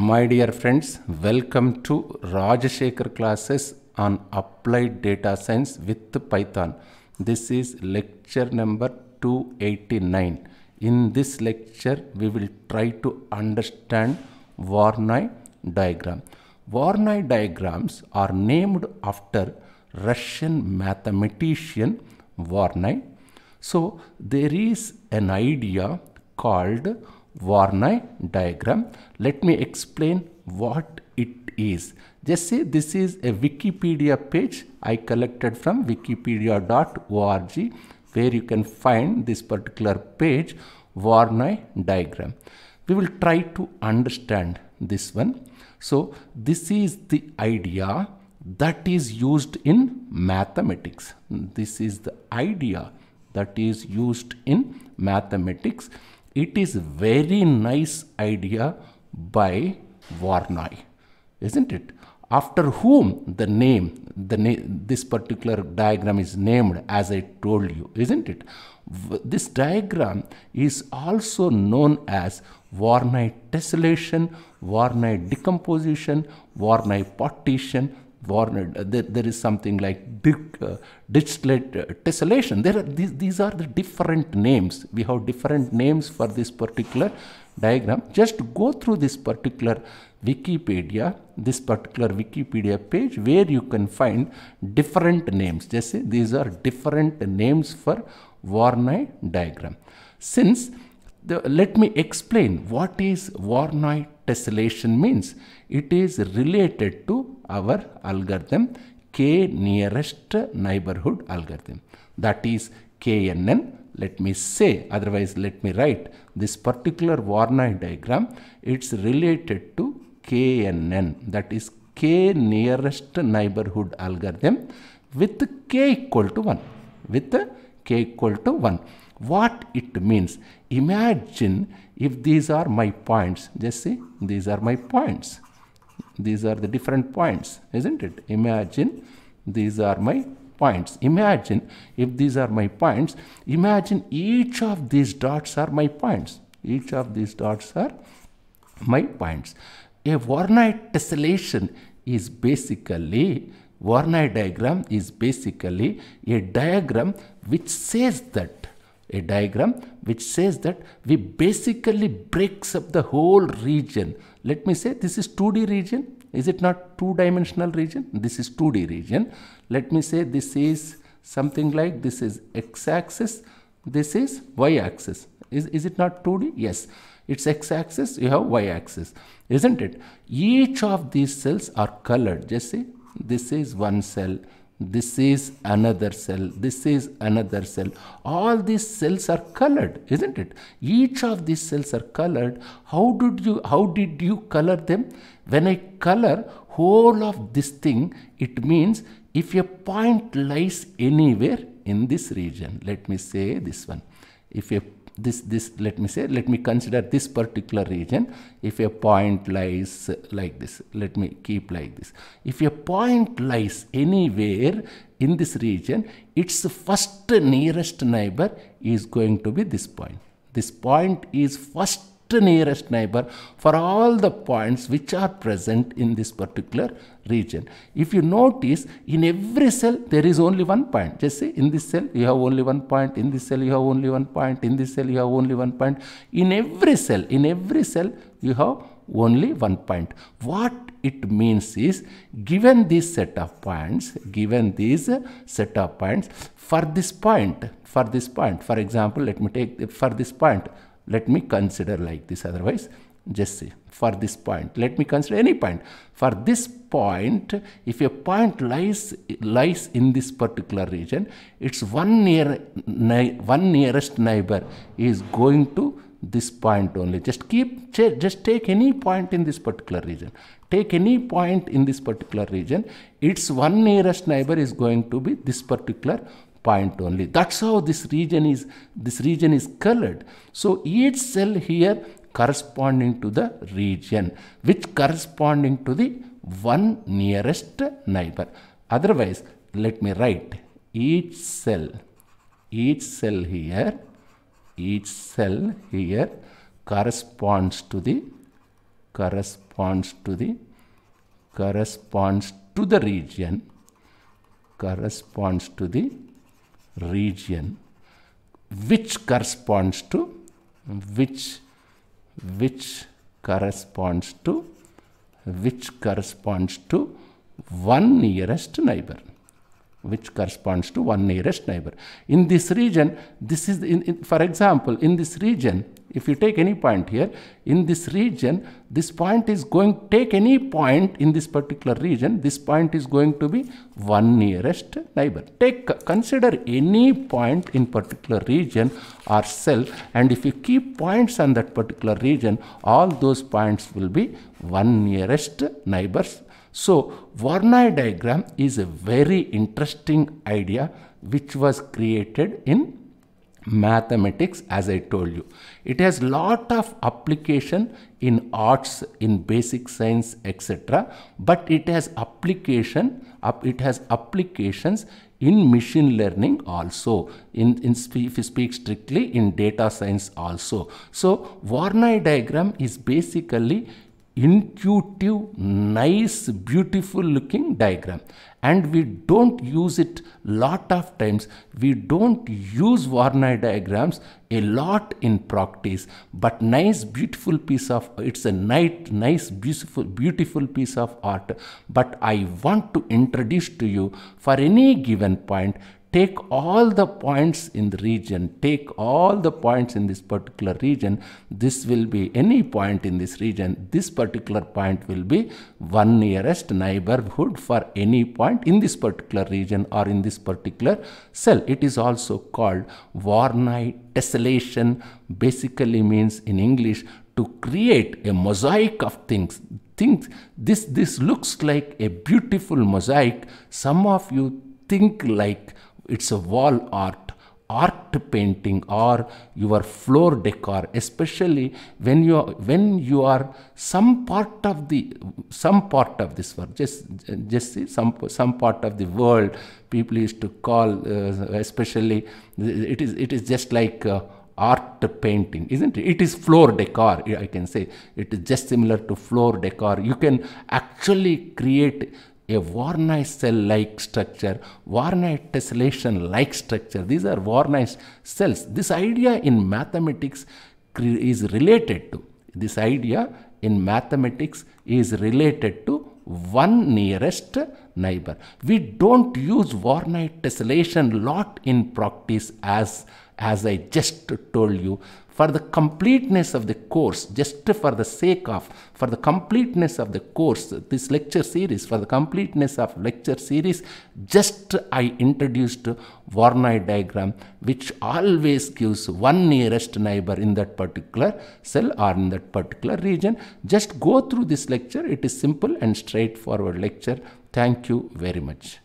My dear friends, welcome to Rajashekhar classes on Applied Data Science with Python. This is lecture number 289. In this lecture, we will try to understand Voronoi diagram. Voronoi diagrams are named after Russian mathematician Voronoi. So, there is an idea called Voronoi diagram. Let me explain what it is. Just say this is a Wikipedia page I collected from wikipedia.org where you can find this particular page Voronoi diagram. We will try to understand this one. So this is the idea that is used in mathematics. This is the idea that is used in mathematics it is very nice idea by Voronoi, isn't it? After whom the name, the na this particular diagram is named as I told you, isn't it? this diagram is also known as Voronoi tessellation, Voronoi decomposition, Voronoi partition, warned uh, there, there is something like dic, uh, distillate uh, tessellation. There are these, these are the different names. We have different names for this particular diagram. Just go through this particular Wikipedia, this particular Wikipedia page where you can find different names. Just see these are different names for Voronoi diagram. Since the, let me explain what is Voronoi tessellation means. It is related to our algorithm k nearest neighborhood algorithm that is knn let me say otherwise let me write this particular Voronoi diagram it's related to knn that is k nearest neighborhood algorithm with k equal to 1 with k equal to 1 what it means imagine if these are my points just see these are my points these are the different points, isn't it? Imagine these are my points. Imagine if these are my points, imagine each of these dots are my points. Each of these dots are my points. A Voronoi tessellation is basically Voronoi diagram is basically a diagram which says that a diagram which says that we basically breaks up the whole region. Let me say this is 2D region. Is it not two-dimensional region? This is 2D region. Let me say this is something like this is x-axis, this is y-axis. Is, is it not 2D? Yes. It's x-axis, you have y-axis, isn't it? Each of these cells are colored. Just see, this is one cell, this is another cell, this is another cell. All these cells are colored, isn't it? Each of these cells are colored. How did you how did you color them? When I color whole of this thing, it means if a point lies anywhere in this region, let me say this one. If a this this let me say let me consider this particular region if a point lies like this let me keep like this if a point lies anywhere in this region its first nearest neighbor is going to be this point this point is first nearest neighbor for all the points which are present in this particular region. If you notice, in every cell there is only one point. Just say in this cell you have only one point, in this cell you have only one point, in this cell you have only one point. In every cell, in every cell you have only one point. What it means is given this set of points, given this set of points, for this point, for this point, for example, let me take for this point, let me consider like this otherwise just see for this point let me consider any point for this point if a point lies lies in this particular region its one near one nearest neighbor is going to this point only just keep just take any point in this particular region take any point in this particular region its one nearest neighbor is going to be this particular point only. That's how this region is, this region is colored. So each cell here corresponding to the region, which corresponding to the one nearest neighbor. Otherwise, let me write each cell, each cell here, each cell here corresponds to the, corresponds to the, corresponds to the region, corresponds to the region which corresponds to which which corresponds to which corresponds to one nearest neighbor which corresponds to one nearest neighbor in this region this is in, in, for example in this region if you take any point here, in this region, this point is going, take any point in this particular region, this point is going to be one nearest neighbor. Take, consider any point in particular region or cell and if you keep points on that particular region, all those points will be one nearest neighbors. So, Voronoi diagram is a very interesting idea which was created in mathematics as I told you. It has lot of application in arts, in basic science, etc. But it has application, it has applications in machine learning also, in, in if you speak strictly in data science also. So warnai diagram is basically intuitive, nice, beautiful looking diagram. And we don't use it lot of times. We don't use Voronoi diagrams a lot in practice, but nice, beautiful piece of, it's a nice, nice, beautiful, beautiful piece of art. But I want to introduce to you for any given point, take all the points in the region, take all the points in this particular region, this will be any point in this region, this particular point will be one nearest neighborhood for any point in this particular region or in this particular cell. It is also called Voronoi tessellation, basically means in English to create a mosaic of things things this this looks like a beautiful mosaic some of you think like it's a wall art art painting or your floor decor especially when you are, when you are some part of the some part of this world just just see some some part of the world people used to call uh, especially it is it is just like uh, art painting isn't it it is floor decor i can say it is just similar to floor decor you can actually create a Voronoi cell-like structure, Voronoi tessellation-like structure. These are Voronoi cells. This idea in mathematics is related to, this idea in mathematics is related to one nearest neighbor. We don't use Voronoi tessellation lot in practice as as I just told you, for the completeness of the course, just for the sake of, for the completeness of the course, this lecture series, for the completeness of lecture series, just I introduced Voronoi diagram, which always gives one nearest neighbor in that particular cell or in that particular region. Just go through this lecture. It is simple and straightforward lecture. Thank you very much.